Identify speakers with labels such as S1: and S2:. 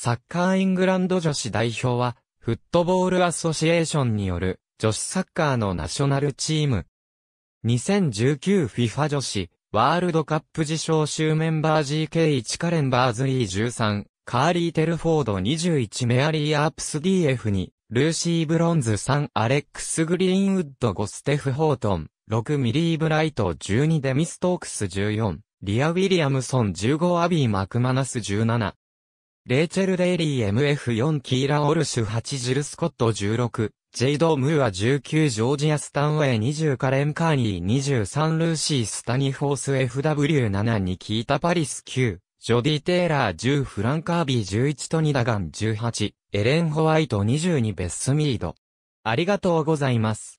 S1: サッカーイングランド女子代表は、フットボールアソシエーションによる女子サッカーのナショナルチーム。2019FIFA 女子ワールドカップ自称集メンバー GK1 カレンバーズ E13、カーリー・テルフォード21メアリー・アープス DF2、ルーシー・ブロンズ3、アレックス・グリーンウッド5、ステフ・ホートン、6ミリー・ブライト12、デミ・ストークス14、リア・ウィリアムソン15、アビー・マクマナス17、レイチェル・デイリー MF4 キーラ・オルシュ8ジル・スコット16、ジェイド・ムーア19ジョージア・スタンウェイ20カレン・カーニー23ルーシー・スタニフォース FW7 にキータ・パリス9、ジョディ・テイラー10フラン・カービー11トニダガン18、エレン・ホワイト22ベッスミード。ありがとうございます。